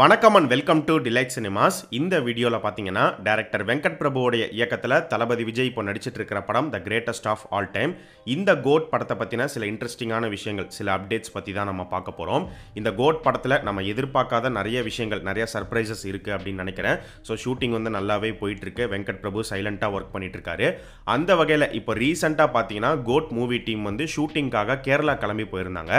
வணக்கம் and welcome to Delight Cinemas இந்த வீடியோவில் பார்த்தீங்கன்னா டேரக்டர் வெங்கட் பிரபுவோடைய இயக்கத்தில் தளபதி விஜய் இப்போ நடிச்சிட்டு இருக்கிற படம் the greatest of all time இந்த கோட் படத்தை பற்றின சில இன்ட்ரெஸ்டிங்கான விஷயங்கள் சில அப்டேட்ஸ் பற்றி தான் நம்ம பார்க்க போகிறோம் இந்த கோட் படத்தில் நம்ம எதிர்பார்க்காத நிறைய விஷயங்கள் நிறைய சர்ப்ரைசஸ் இருக்குது அப்படின்னு நினைக்கிறேன் ஸோ ஷூட்டிங் வந்து நல்லாவே போயிட்டுருக்கு வெங்கட் பிரபு சைலண்ட்டாக ஒர்க் பண்ணிட்டு இருக்காரு அந்த வகையில் இப்போ ரீசெண்டாக பார்த்தீங்கன்னா கோட் மூவி டீம் வந்து ஷூட்டிங்காக கேரளா கிளம்பி போயிருந்தாங்க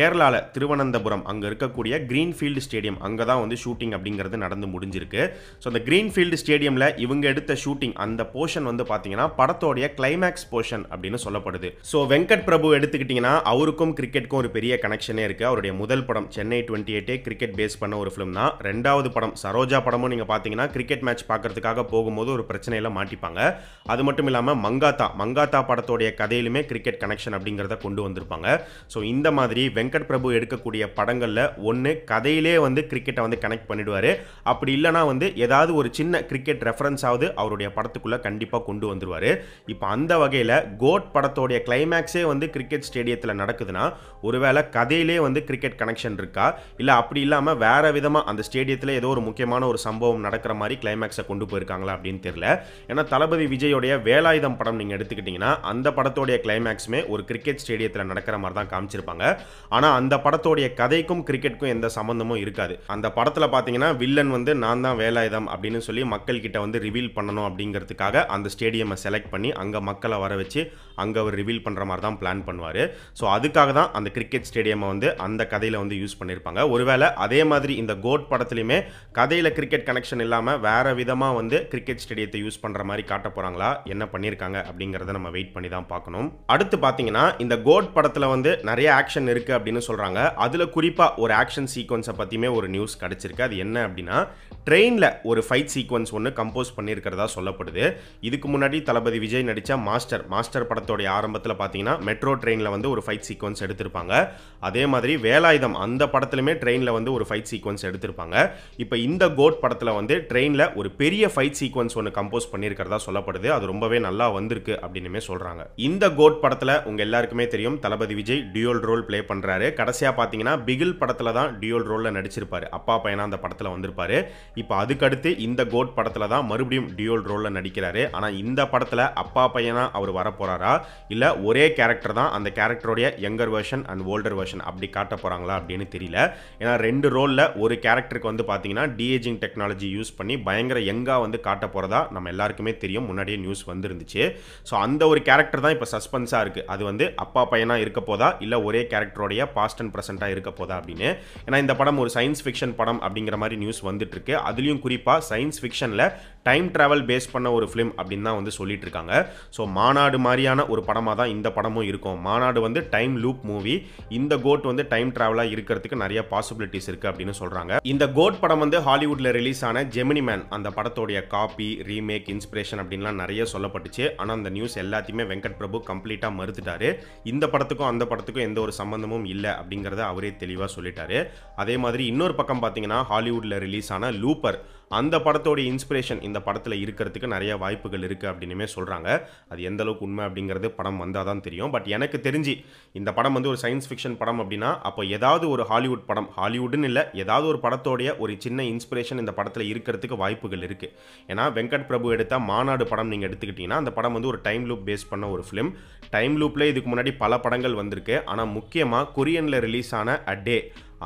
கேரளாவில் திருவனந்தபுரம் அங்கே இருக்கக்கூடிய கிரீன்ஃபீல்டு ஸ்டேடியம் அங்கே தான் தான் வந்து ஷூட்டிங் அப்படிங்கிறது நடந்து முடிஞ்சிருக்கு ஸோ அந்த க்ரீன்ஃபீல்டு ஸ்டேடியமில் இவங்க எடுத்த ஷூட்டிங் அந்த போர்ஷன் வந்து பார்த்தீங்கன்னா படத்தோடைய கிளைமேக்ஸ் போர்ஷன் அப்படின்னு சொல்லப்படுது ஸோ வெங்கட் பிரபு எடுத்துக்கிட்டிங்கன்னா அவருக்கும் கிரிக்கெட்டுக்கும் ஒரு பெரிய கனெக்ஷனே இருக்குது அவருடைய முதல் படம் Chennai twenty eight cricket base பண்ண ஒரு ஃபிலிம் தான் ரெண்டாவது படம் சரோஜா படமும் நீங்கள் பார்த்தீங்கன்னா கிரிக்கெட் மேட்ச் பார்க்கறதுக்காக போகும்போது ஒரு பிரச்சனையில் மாட்டிப்பாங்க அது மட்டும் இல்லாமல் மங்காத்தா மங்காத்தா படத்தோடைய கதையிலுமே கிரிக்கெட் கனெக்ஷன் அப்படிங்கிறத கொண்டு வந்திருப்பாங்க ஸோ இந்த மாதிரி வெங்கட் பிரபு எடுக்கக்கூடிய படங்களில் ஒன்று கதையிலே வந்து கிரிக்கெட் டைரெக்டாக வந்து கனெக்ட் பண்ணிடுவார் அப்படி இல்லைனா வந்து ஏதாவது ஒரு சின்ன கிரிக்கெட் ரெஃபரன்ஸாவது அவருடைய படத்துக்குள்ளே கண்டிப்பாக கொண்டு வந்துடுவார் இப்போ அந்த வகையில் கோட் படத்தோடைய கிளைமேக்ஸே வந்து கிரிக்கெட் ஸ்டேடியத்தில் நடக்குதுன்னா ஒருவேளை கதையிலே வந்து கிரிக்கெட் கனெக்ஷன் இருக்கா இல்லை அப்படி இல்லாமல் வேறு விதமாக அந்த ஸ்டேடியத்தில் ஏதோ ஒரு முக்கியமான ஒரு சம்பவம் நடக்கிற மாதிரி கிளைமேக்ஸை கொண்டு போயிருக்காங்களா அப்படின்னு தெரியல ஏன்னா தளபதி விஜயோடைய வேலாயுதம் படம் நீங்கள் எடுத்துக்கிட்டிங்கன்னா அந்த படத்தோடைய கிளைமேக்ஸுமே ஒரு கிரிக்கெட் ஸ்டேடியத்தில் நடக்கிற மாதிரி தான் காமிச்சிருப்பாங்க ஆனால் அந்த படத்தோடைய கதைக்கும் கிரிக்கெட்டுக்கும் எந்த சம்மந்தமும் இருக்காது அந்த படத்தில் பார்த்தீங்கன்னா வில்லன் வந்து நான் தான் வேலாயுதம் அப்படின்னு சொல்லி மக்கள்கிட்ட வந்து ரிவீல் பண்ணணும் அப்படிங்கிறதுக்காக அந்த ஸ்டேடியமை செலக்ட் பண்ணி அங்கே மக்களை வர வச்சு அங்கே அவர் ரிவீல் பண்ணுற மாதிரி தான் பிளான் பண்ணுவார் ஸோ அதுக்காக தான் அந்த கிரிக்கெட் ஸ்டேடியமை வந்து அந்த கதையில் வந்து யூஸ் பண்ணியிருப்பாங்க ஒருவேளை அதே மாதிரி இந்த கோட் படத்துலையுமே கதையில் கிரிக்கெட் கனெக்ஷன் இல்லாமல் வேறு விதமாக வந்து கிரிக்கெட் ஸ்டேடியத்தை யூஸ் பண்ணுற மாதிரி காட்ட போகிறாங்களா என்ன பண்ணியிருக்காங்க அப்படிங்கிறத நம்ம வெயிட் பண்ணி தான் பார்க்கணும் அடுத்து பார்த்தீங்கன்னா இந்த கோட் படத்தில் வந்து நிறைய ஆக்ஷன் இருக்குது அப்படின்னு சொல்கிறாங்க அதில் குறிப்பாக ஒரு ஆக்ஷன் சீக்வன்ஸை பற்றியுமே ஒரு நியூஸ் கிடச்சிருக்கு அது என்ன அப்படின்னா ட்ரெயினில் ஒரு ஃபைட் சீக்வன்ஸ் ஒன்று கம்போஸ் பண்ணியிருக்கிறதா சொல்லப்படுது இதுக்கு முன்னாடி தளபதி விஜய் நடித்த மாஸ்டர் மாஸ்டர் படத்தோடைய ஆரம்பத்தில் பார்த்தீங்கன்னா மெட்ரோ ட்ரெயினில் வந்து ஒரு ஃபைட் சீக்வன்ஸ் எடுத்திருப்பாங்க அதே மாதிரி வேலாயுதம் அந்த படத்துலையுமே ட்ரெயினில் வந்து ஒரு ஃபைட் சீக்வன்ஸ் எடுத்திருப்பாங்க இப்போ இந்த கோட் படத்தில் வந்து ட்ரெயினில் ஒரு பெரிய ஃபைட் சீக்வன்ஸ் ஒன்று கம்போஸ் பண்ணியிருக்கிறதா சொல்லப்படுது அது ரொம்பவே நல்லா வந்திருக்கு அப்படின்னுமே சொல்கிறாங்க இந்த கோட் படத்தில் உங்கள் எல்லாருக்குமே தெரியும் Thalapathy Vijay dual role play பண்ணுறாரு கடைசியாக பார்த்தீங்கன்னா பிகில் படத்தில் தான் டியூல் ரோலில் நடிச்சிருப்பாரு அப்போ அப்பா பையனாக அந்த படத்தில் வந்திருப்பார் இப்போ அதுக்கடுத்து இந்த கோட் படத்தில் தான் மறுபடியும் டியூல் ரோலில் நடிக்கிறாரு ஆனால் இந்த படத்தில் அப்பா பையனாக அவர் வரப்போகிறாரா இல்லை ஒரே கேரக்டர் தான் அந்த கேரக்டருடைய younger version and older version அப்படி காட்ட போகிறாங்களா அப்படின்னு தெரியல ஏன்னா ரெண்டு ரோலில் ஒரு கேரக்டருக்கு வந்து பார்த்தீங்கன்னா டிஏஜிங் டெக்னாலஜி யூஸ் பண்ணி பயங்கர யங்காக வந்து காட்ட போகிறதா நம்ம எல்லாருக்குமே தெரியும் முன்னாடியே நியூஸ் வந்துருந்துச்சு ஸோ அந்த ஒரு கேரக்டர் தான் இப்போ சஸ்பென்ஸாக இருக்குது அது வந்து அப்பா பையனாக இருக்க போதா இல்லை ஒரே கேரக்டருடைய பாஸ்ட் அண்ட் ப்ரெசென்ட்டாக இருக்க போதா அப்படின்னு ஏன்னா இந்த படம் ஒரு சயின்ஸ் ஃபிக்ஷன் படம் அப்படிங்கிற மாதிரி நியூஸ் வந்துட்டுருக்கு அதுலேயும் குறிப்பாக சயின்ஸ் ஃபிக்ஷனில் டைம் ட்ராவல் பேஸ் பண்ண ஒரு ஃபிலிம் அப்படின்னு தான் வந்து சொல்லிட்டு இருக்காங்க ஸோ மாநாடு மாதிரியான ஒரு படமாக தான் இந்த படமும் இருக்கும் மாநாடு வந்து டைம் லூப் மூவி இந்த கோட் வந்து டைம் ட்ராவலாக இருக்கிறதுக்கு நிறைய பாசிபிலிட்டிஸ் இருக்குது அப்படின்னு சொல்கிறாங்க இந்த கோட் படம் வந்து ஹாலிவுட்டில் ரிலீஸ் ஆன ஜெமினி மேன் அந்த படத்தோடைய காப்பி ரீமேக் இன்ஸ்பிரேஷன் அப்படின்லாம் நிறைய சொல்லப்பட்டுச்சு ஆனால் அந்த நியூஸ் எல்லாத்தையுமே வெங்கட் பிரபு கம்ப்ளீட்டாக மறுத்துட்டாரு இந்த படத்துக்கும் அந்த படத்துக்கும் எந்த ஒரு சம்பந்தமும் இல்லை அப்படிங்கிறத அவரே தெளிவாக சொல்லிட்டாரு அதே மாதிரி இன்னொரு பக்கம் பார்த்து பார்த்தீங்கன்னா ஹாலிவுட்டில் ரிலீஸ் ஆன லூப்பர் அந்த படத்தோடைய இன்ஸ்பிரேஷன் இந்த படத்தில் இருக்கிறதுக்கு நிறைய வாய்ப்புகள் இருக்குது அப்படின்னுமே சொல்கிறாங்க அது எந்த அளவுக்கு உண்மை அப்படிங்கிறது படம் வந்தால் தான் தெரியும் பட் எனக்கு தெரிஞ்சு இந்த படம் வந்து ஒரு சயின்ஸ் ஃபிக்ஷன் படம் அப்படின்னா அப்போ ஏதாவது ஒரு ஹாலிவுட் படம் ஹாலிவுட்னு இல்லை ஏதாவது ஒரு படத்தோடைய ஒரு சின்ன இன்ஸ்பிரேஷன் இந்த படத்தில் இருக்கிறதுக்கு வாய்ப்புகள் இருக்குது ஏன்னா வெங்கட் பிரபு எடுத்த மாநாடு படம் நீங்கள் எடுத்துக்கிட்டிங்கன்னா அந்த படம் வந்து ஒரு டைம் லூப் பேஸ் பண்ண ஒரு ஃபிலிம் டைம் லூப்பில் இதுக்கு முன்னாடி பல படங்கள் வந்திருக்கு ஆனால் முக்கியமாக கொரியனில் ரிலீஸ் ஆன அ டே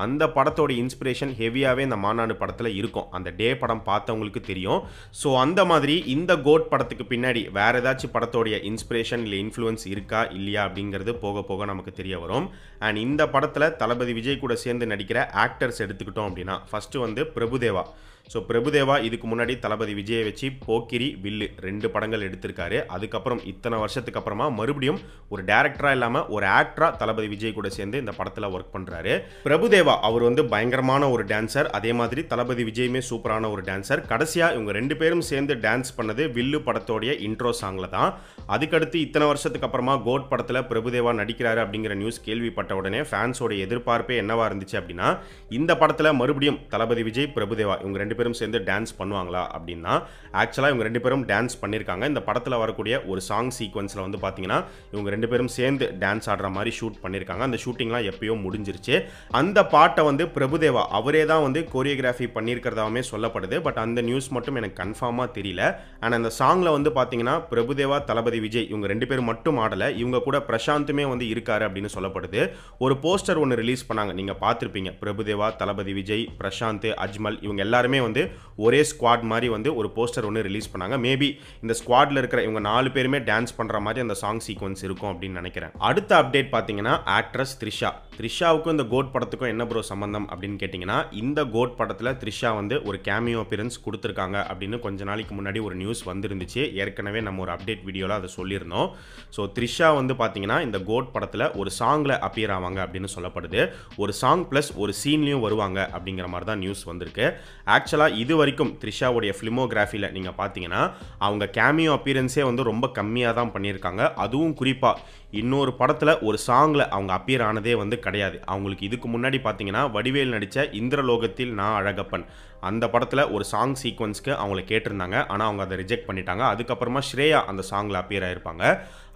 அந்த படத்தோட இன்ஸ்பிரேஷன் ஹெவியாகவே இந்த மாநாடு படத்தில் இருக்கும் அந்த டே படம் பார்த்தவங்களுக்கு தெரியும் ஸோ அந்த மாதிரி இந்த கோட் படத்துக்கு பின்னாடி வேறு ஏதாச்சும் படத்தோடைய இன்ஸ்பிரேஷன் இல்லை இன்ஃப்ளூயன்ஸ் இருக்கா இல்லையா அப்படிங்கிறது போக போக நமக்கு தெரிய வரும் அண்ட் இந்த படத்தில் தளபதி விஜய் கூட சேர்ந்து நடிக்கிற ஆக்டர்ஸ் எடுத்துக்கிட்டோம் அப்படின்னா ஃபஸ்ட்டு வந்து பிரபுதேவா ஸோ பிரபுதேவா இதுக்கு முன்னாடி தளபதி விஜயை வச்சு போக்கிரி வில்லு ரெண்டு படங்கள் எடுத்திருக்காரு அதுக்கப்புறம் இத்தனை வருஷத்துக்கு அப்புறமா மறுபடியும் ஒரு டேரக்டராக இல்லாமல் ஒரு ஆக்டராக தளபதி விஜய் கூட சேர்ந்து இந்த படத்தில் ஒர்க் பண்ணுறாரு பிரபுதேவா அவர் வந்து பயங்கரமான ஒரு டான்ஸர் அதே மாதிரி தளபதி விஜயுமே சூப்பரான ஒரு டான்ஸர் கடைசியாக இவங்க ரெண்டு பேரும் சேர்ந்து டான்ஸ் பண்ணது வில்லு படத்தோடைய இன்ட்ரோ சாங்கில் தான் அதுக்கடுத்து இத்தனை வருஷத்துக்கு அப்புறமா கோட் படத்தில் பிரபுதேவா நடிக்கிறாரு அப்படிங்கிற நியூஸ் கேள்விப்பட்ட உடனே ஃபேன்ஸோட எதிர்பார்ப்பே என்னவா இருந்துச்சு அப்படின்னா இந்த படத்தில் மறுபடியும் தளபதி விஜய் பிரபுதேவா இவங்க ரெண்டு ரெண்டு பேரும் சேர்ந்து டான்ஸ் பண்ணுவாங்களா அப்படின்னா ஆக்சுவலாக இவங்க ரெண்டு பேரும் டான்ஸ் பண்ணியிருக்காங்க இந்த படத்தில் வரக்கூடிய ஒரு சாங் சீக்வன்ஸில் வந்து பார்த்தீங்கன்னா இவங்க ரெண்டு பேரும் சேர்ந்து டான்ஸ் ஆடுற மாதிரி ஷூட் பண்ணியிருக்காங்க அந்த ஷூட்டிங்லாம் எப்பயோ முடிஞ்சிருச்சு அந்த பாட்டை வந்து பிரபுதேவா அவரே தான் வந்து கோரியோகிராஃபி பண்ணியிருக்கிறதாவே சொல்லப்படுது பட் அந்த நியூஸ் மட்டும் எனக்கு கன்ஃபார்மாக தெரியல அண்ட் அந்த சாங்கில் வந்து பார்த்தீங்கன்னா பிரபுதேவா தளபதி விஜய் இவங்க ரெண்டு பேரும் மட்டும் ஆடலை இவங்க கூட பிரசாந்துமே வந்து இருக்காரு அப்படின்னு சொல்லப்படுது ஒரு போஸ்டர் ஒன்று ரிலீஸ் பண்ணாங்க நீங்கள் பார்த்துருப்பீங்க பிரபுதேவா தளபதி விஜய் பிரசாந்த் அஜ்மல் இவங்க எல்லாருமே வந்து ஒரே ஸ்குவாட் மாதிரி வந்து ஒரு போஸ்டர் ஒன்று ரிலீஸ் பண்ணாங்க மேபி இந்த ஸ்குவாடில் இருக்கிற இவங்க நாலு பேருமே டான்ஸ் பண்ணுற மாதிரி அந்த சாங் சீக்வன்ஸ் இருக்கும் அப்படின்னு நினைக்கிறேன் அடுத்த அப்டேட் பார்த்தீங்கன்னா ஆக்ட்ரஸ் த்ரிஷா த்ரிஷாவுக்கும் இந்த கோட் படத்துக்கும் என்ன ப்ரோ சம்பந்தம் அப்படின்னு கேட்டிங்கன்னா இந்த கோட் படத்தில் த்ரிஷா வந்து ஒரு கேமியோ அப்பியரன்ஸ் கொடுத்துருக்காங்க அப்படின்னு கொஞ்ச நாளைக்கு முன்னாடி ஒரு நியூஸ் வந்துருந்துச்சு ஏற்கனவே நம்ம ஒரு அப்டேட் வீடியோவில் அதை சொல்லியிருந்தோம் ஸோ த்ரிஷா வந்து பார்த்தீங்கன்னா இந்த கோட் படத்தில் ஒரு சாங்கில் அப்பியர் ஆவாங்க அப்படின்னு சொல்லப்படுது ஒரு சாங் ப்ளஸ் ஒரு சீன்லேயும் வருவாங்க அப்படிங்கிற மாதிரி தான் நியூஸ் வந்திருக்கு ஆக்சுவலாக ஆக்சுவலாக இது வரைக்கும் த்ரிஷாவுடைய ஃபிலிமோகிராஃபியில் நீங்கள் பார்த்தீங்கன்னா அவங்க கேமியோ அப்பியரன்ஸே வந்து ரொம்ப கம்மியாக தான் பண்ணியிருக்காங்க அதுவும் குறிப்பாக இன்னொரு படத்தில் ஒரு சாங்கில் அவங்க அப்பியர் ஆனதே வந்து கிடையாது அவங்களுக்கு இதுக்கு முன்னாடி பார்த்தீங்கன்னா வடிவேல் நடித்த இந்திரலோகத்தில் நான் அழகப்பன் அந்த படத்தில் ஒரு சாங் சீக்வன்ஸ்க்கு அவங்கள கேட்டிருந்தாங்க ஆனால் அவங்க அதை ரிஜெக்ட் பண்ணிட்டாங்க அதுக்கப்புறமா ஸ்ரேயா அந்த சாங்கில் அப்பியர் ஆகிருப்பாங்க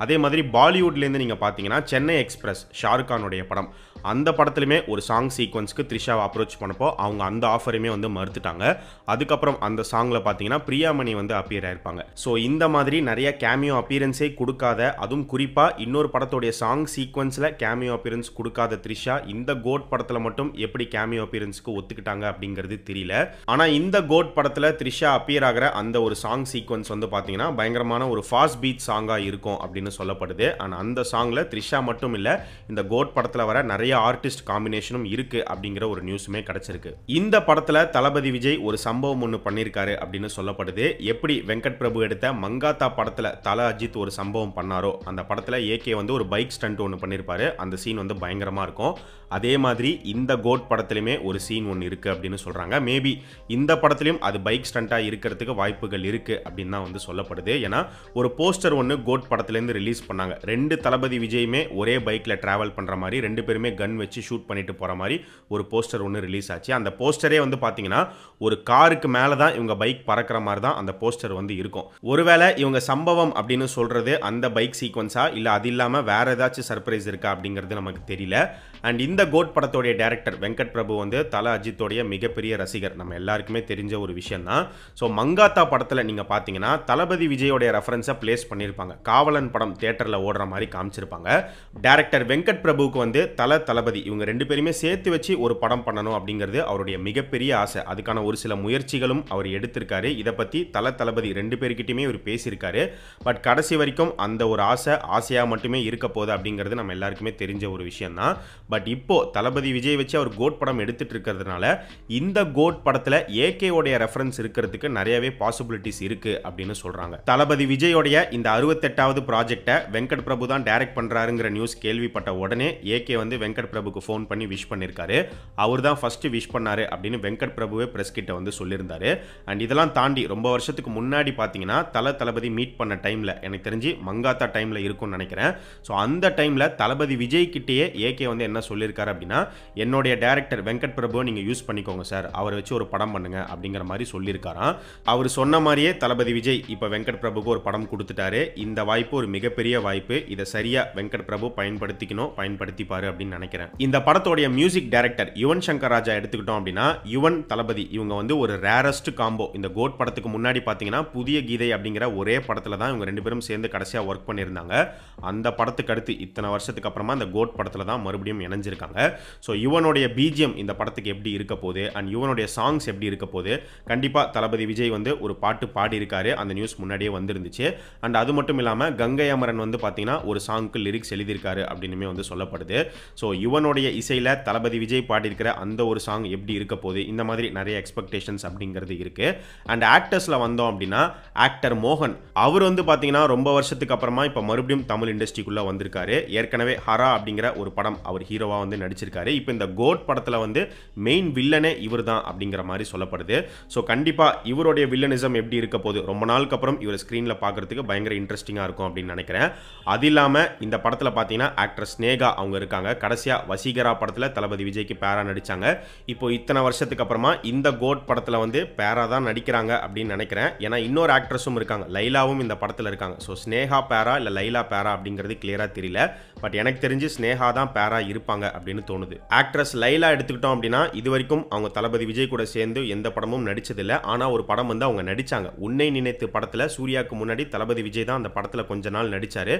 அதே மாதிரி பாலிவுட்லேருந்து நீங்கள் பார்த்தீங்கன்னா சென்னை எக்ஸ்பிரஸ் ஷாருக்கானுடைய படம் அந்த படத்துலையுமே ஒரு சாங் சீக்வன்ஸ்க்கு த்ரிஷாவை அப்ரோச் பண்ணப்போ அவங்க அந்த ஆஃபரையுமே வந்து மறுத்துட்டாங்க அதுக்கப்புறம் அந்த சாங்கில் பார்த்தீங்கன்னா பிரியாமணி வந்து அப்பியர் ஆயிருப்பாங்க ஸோ இந்த மாதிரி நிறைய கேமியோ அப்பியரன்ஸே கொடுக்காத அதுவும் குறிப்பாக இன்னொரு படத்துடைய சாங் சீக்வன்ஸில் கேமியோ அப்பியரன்ஸ் கொடுக்காத த்ரிஷா இந்த கோட் படத்தில் மட்டும் எப்படி கேமியோ அப்பியரன்ஸ்க்கு ஒத்துக்கிட்டாங்க அப்படிங்கிறது தெரியல ஆனால் இந்த கோட் படத்தில் த்ரிஷா அப்பியர் ஆகிற அந்த ஒரு சாங் சீக்வன்ஸ் வந்து பார்த்தீங்கன்னா பயங்கரமான ஒரு ஃபாஸ்ட் பீட் சாங்காக இருக்கும் அப்படின்னு சொல்லப்படுது ஆனால் அந்த சாங்கில் த்ரிஷா மட்டும் இல்லை இந்த கோட் படத்தில் வர நிறைய ஆர்டிஸ்ட் காம்பினேஷனும் இருக்குது அப்படிங்கிற ஒரு நியூஸுமே கிடச்சிருக்கு இந்த படத்தில் தளபதி விஜய் ஒரு சம்பவம் ஒன்று பண்ணியிருக்காரு அப்படின்னு சொல்லப்படுது எப்படி வெங்கட் பிரபு எடுத்த மங்காத்தா படத்தில் தல அஜித் ஒரு சம்பவம் பண்ணாரோ அந்த படத்தில் ஏகே வந்து ஒரு பைக் ஸ்டண்ட் ஒன்று பண்ணியிருப்பாரு அந்த சீன் வந்து பயங்கரமாக இருக்கும் அதே மாதிரி இந்த கோட் படத்துலையுமே ஒரு சீன் ஒன்று இருக்குது அப்படின்னு சொல்கிறாங்க மேபி இந்த படத்துலையும் அது பைக் ஸ்டண்ட்டாக இருக்கிறதுக்கு வாய்ப்புகள் இருக்குது அப்படின்னு தான் வந்து சொல்லப்படுது ஏன்னா ஒரு போஸ்டர் ஒன்று கோட் படத்துலேருந்து ரிலீஸ் பண்ணாங்க ரெண்டு தளபதி விஜயுமே ஒரே பைக்கில் ட்ராவல் பண்ணுற மாதிரி ரெண்டு பேருமே கன் வச்சு ஷூட் பண்ணிட்டு போகிற மாதிரி ஒரு போஸ்டர் ஒன்று ரிலீஸ் ஆச்சு அந்த போஸ்டரே வந்து பார்த்தீங்கன்னா ஒரு காருக்கு மேலே தான் இவங்க பைக் பறக்கிற மாதிரி தான் அந்த போஸ்டர் வந்து இருக்கும் ஒருவேளை இவங்க சம்பவம் அப்படின்னு சொல்கிறது அந்த பைக் சீக்வன்ஸா இல்லை அது இல்லாமல் வேறு ஏதாச்சும் சர்ப்ரைஸ் இருக்கா அப்படிங்கிறது நமக்கு தெரியல அண்ட் இந்த கோட் படத்தோடைய டேரக்டர் வெங்கட் பிரபு வந்து தல அஜித்தோடைய மிகப்பெரிய ரசிகர் நம்ம நம்ம எல்லாருக்குமே தெரிஞ்ச ஒரு விஷயம் தான் ஸோ மங்காத்தா படத்தில் நீங்கள் பார்த்தீங்கன்னா தளபதி விஜயோடைய ரெஃபரன்ஸை பிளேஸ் பண்ணியிருப்பாங்க காவலன் படம் தேட்டரில் ஓடுற மாதிரி காமிச்சிருப்பாங்க டேரக்டர் வெங்கட் பிரபுவுக்கு வந்து தல தளபதி இவங்க ரெண்டு பேருமே சேர்த்து வச்சு ஒரு படம் பண்ணணும் அப்படிங்கிறது அவருடைய மிகப்பெரிய ஆசை அதுக்கான ஒரு சில முயற்சிகளும் அவர் எடுத்திருக்காரு இதை பற்றி தல தளபதி ரெண்டு பேர்கிட்டையுமே இவர் பேசியிருக்காரு பட் கடைசி வரைக்கும் அந்த ஒரு ஆசை ஆசையாக மட்டுமே இருக்க போகுது அப்படிங்கிறது நம்ம எல்லாருக்குமே தெரிஞ்ச ஒரு விஷயம் தான் பட் இப்போ தளபதி விஜய் வச்சு அவர் கோட் படம் எடுத்துட்டு இருக்கிறதுனால இந்த கோட் படத்தை படத்தில் உடைய ரெஃபரன்ஸ் இருக்கிறதுக்கு நிறையவே பாசிபிலிட்டிஸ் இருக்குது அப்படின்னு சொல்கிறாங்க தளபதி விஜயோடைய இந்த அறுபத்தெட்டாவது ப்ராஜெக்டை வெங்கட் பிரபு தான் டைரக்ட் பண்ணுறாருங்கிற நியூஸ் கேள்விப்பட்ட உடனே ஏகே வந்து வெங்கட் பிரபுக்கு ஃபோன் பண்ணி விஷ் பண்ணியிருக்காரு அவர் தான் ஃபர்ஸ்ட் விஷ் பண்ணார் அப்படின்னு வெங்கட் பிரபுவே பிரஸ் கிட்ட வந்து சொல்லியிருந்தாரு அண்ட் இதெல்லாம் தாண்டி ரொம்ப வருஷத்துக்கு முன்னாடி பார்த்தீங்கன்னா தல தளபதி மீட் பண்ண டைமில் எனக்கு தெரிஞ்சு மங்காத்தா டைமில் இருக்கும்னு நினைக்கிறேன் ஸோ அந்த டைமில் தளபதி விஜய் கிட்டேயே ஏகே வந்து என்ன சொல்லியிருக்காரு அப்படின்னா என்னுடைய டேரக்டர் வெங்கட் பிரபு நீங்கள் யூஸ் பண்ணிக்கோங்க சார் அவரை வச்சு ஒரு படம் பண்ணுங்க அப்படிங்கிற மாதிரி சொல்லியிருக்காராம் அவர் சொன்ன மாதிரியே தளபதி விஜய் இப்போ வெங்கட் பிரபுக்கு ஒரு படம் கொடுத்துட்டாரு இந்த வாய்ப்பு ஒரு மிகப்பெரிய வாய்ப்பு இதை சரியா வெங்கட் பிரபு பயன்படுத்திக்கணும் பயன்படுத்திப்பாரு அப்படின்னு நினைக்கிறேன் இந்த படத்தோடைய மியூசிக் டைரக்டர் யுவன் சங்கர் ராஜா எடுத்துக்கிட்டோம் அப்படின்னா யுவன் தளபதி இவங்க வந்து ஒரு ரேரஸ்ட் காம்போ இந்த கோட் படத்துக்கு முன்னாடி பார்த்தீங்கன்னா புதிய கீதை அப்படிங்கிற ஒரே படத்தில் தான் இவங்க ரெண்டு பேரும் சேர்ந்து கடைசியாக ஒர்க் பண்ணியிருந்தாங்க அந்த படத்துக்கு அடுத்து இத்தனை வருஷத்துக்கு அப்புறமா அந்த கோட் படத்தில் தான் மறுபடியும் இணைஞ்சிருக்காங்க ஸோ யுவனுடைய பிஜிஎம் இந்த படத்துக்கு எப்படி இருக்க போகுது அண்ட் யுவனுடைய சாங்ஸ் சாங்ஸ் எப்படி இருக்க போது கண்டிப்பாக தளபதி விஜய் வந்து ஒரு பாட்டு பாடியிருக்காரு அந்த நியூஸ் முன்னாடியே வந்திருந்துச்சு அண்ட் அது மட்டும் இல்லாமல் கங்கை அமரன் வந்து பார்த்தீங்கன்னா ஒரு சாங்க்கு லிரிக்ஸ் எழுதியிருக்காரு அப்படின்னுமே வந்து சொல்லப்படுது ஸோ யுவனுடைய இசையில் தளபதி விஜய் பாடியிருக்கிற அந்த ஒரு சாங் எப்படி இருக்க போது இந்த மாதிரி நிறைய எக்ஸ்பெக்டேஷன்ஸ் அப்படிங்கிறது இருக்குது அண்ட் ஆக்டர்ஸில் வந்தோம் அப்படின்னா ஆக்டர் மோகன் அவர் வந்து பார்த்தீங்கன்னா ரொம்ப வருஷத்துக்கு அப்புறமா இப்போ மறுபடியும் தமிழ் இண்டஸ்ட்ரிக்குள்ளே வந்திருக்காரு ஏற்கனவே ஹரா அப்படிங்கிற ஒரு படம் அவர் ஹீரோவாக வந்து நடிச்சிருக்காரு இப்போ இந்த கோட் படத்தில் வந்து மெயின் வில்லனே இவர் தான் அப்படிங்கிற மாதிரி சொல்லப்படுது ஸோ கண்டிப்பாக இவருடைய வில்லனிசம் எப்படி இருக்க போது ரொம்ப நாளுக்கு அப்புறம் இவர் ஸ்க்ரீனில் பார்க்குறதுக்கு பயங்கர இன்ட்ரெஸ்டிங்காக இருக்கும் அப்படின்னு நினைக்கிறேன் அது இல்லாமல் இந்த படத்தில் பார்த்தீங்கன்னா ஆக்ட்ரஸ் ஸ்னேகா அவங்க இருக்காங்க கடைசியாக வசீகரா படத்தில் தளபதி விஜய்க்கு பேரா நடித்தாங்க இப்போ இத்தனை வருஷத்துக்கு அப்புறமா இந்த கோட் படத்தில் வந்து பேரா தான் நடிக்கிறாங்க அப்படின்னு நினைக்கிறேன் ஏன்னா இன்னொரு ஆக்ட்ரஸும் இருக்காங்க லைலாவும் இந்த படத்தில் இருக்காங்க ஸோ ஸ்னேகா பேரா இல்லை லைலா பேரா அப்படிங்கிறது கிளியராக தெரியல பட் எனக்கு தெரிஞ்சு ஸ்னேகா தான் பேரா இருப்பாங்க அப்படின்னு தோணுது ஆக்ட்ரஸ் லைலா எடுத்துக்கிட்டோம் அப்படின்னா இது வரைக்கும் அவங்க தளபதி விஜய் கூட சேர்ந்து எந்த படமும் நடிச்சதில்லை ஆனால் ஒரு படம் வந்து அவங்க நடித்தாங்க உன்னை நினைத்து படத்தில் சூர்யாவுக்கு முன்னாடி தளபதி விஜய் தான் அந்த படத்தில் கொஞ்ச நாள் நடித்தார்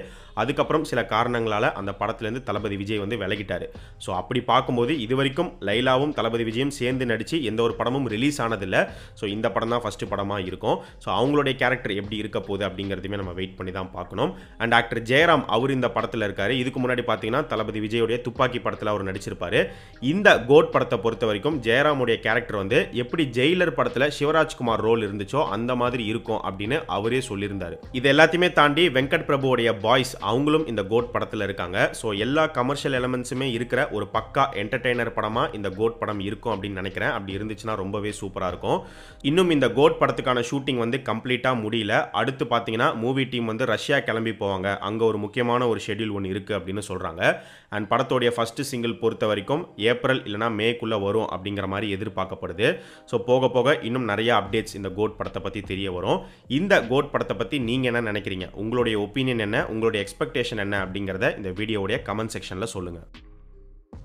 அதுக்கப்புறம் சில காரணங்களால் அந்த படத்துலேருந்து தளபதி விஜய் வந்து விலகிட்டார் ஸோ அப்படி பார்க்கும்போது இது வரைக்கும் லைலாவும் தளபதி விஜயும் சேர்ந்து நடித்து எந்த ஒரு படமும் ரிலீஸ் ஆனதில்லை ஸோ இந்த படம் தான் ஃபஸ்ட்டு படமாக இருக்கும் ஸோ அவங்களுடைய கேரக்டர் எப்படி இருக்க போகுது அப்படிங்கிறதுமே நம்ம வெயிட் பண்ணி தான் பார்க்கணும் அண்ட் ஆக்டர் ஜெயராம் அவர் இந்த படத்தில் இருக்கார் இது இதுக்கு முன்னாடி பார்த்தீங்கன்னா தளபதி விஜயுடைய துப்பாக்கி படத்தில் அவர் நடிச்சிருப்பாரு இந்த கோட் படத்தை பொறுத்த வரைக்கும் ஜெயராமுடைய கேரக்டர் வந்து எப்படி ஜெயிலர் படத்தில் சிவராஜ்குமார் ரோல் இருந்துச்சோ அந்த மாதிரி இருக்கும் அப்படின்னு அவரே சொல்லியிருந்தார் இது எல்லாத்தையுமே தாண்டி வெங்கட் பிரபுவோடைய பாய்ஸ் அவங்களும் இந்த கோட் படத்தில் இருக்காங்க ஸோ எல்லா கமர்ஷியல் எலமெண்ட்ஸுமே இருக்கிற ஒரு பக்கா என்டர்டெய்னர் படமாக இந்த கோட் படம் இருக்கும் அப்படின்னு நினைக்கிறேன் அப்படி இருந்துச்சுன்னா ரொம்பவே சூப்பராக இருக்கும் இன்னும் இந்த கோட் படத்துக்கான ஷூட்டிங் வந்து கம்ப்ளீட்டாக முடியல அடுத்து பார்த்தீங்கன்னா மூவி டீம் வந்து ரஷ்யா கிளம்பி போவாங்க அங்கே ஒரு முக்கியமான ஒரு ஷெடியூல் ஒன்று இருக்குது அப்படின்னு சொல்கிறாங்க அண்ட் படத்தோடைய ஃபஸ்ட்டு சிங்கிள் பொறுத்த வரைக்கும் ஏப்ரல் இல்லைனா மேக்குள்ளே வரும் அப்படிங்கிற மாதிரி எதிர்பார்க்கப்படுது ஸோ போக போக இன்னும் நிறையா அப்டேட்ஸ் இந்த கோட் படத்தை பற்றி தெரிய வரும் இந்த கோட் படத்தை பற்றி நீங்கள் என்ன நினைக்கிறீங்க உங்களுடைய ஒப்பீனியன் என்ன உங்களுடைய எக்ஸ்பெக்டேஷன் என்ன அப்படிங்கிறத இந்த வீடியோடைய கமெண்ட் செக்ஷனில் சொல்லுங்கள்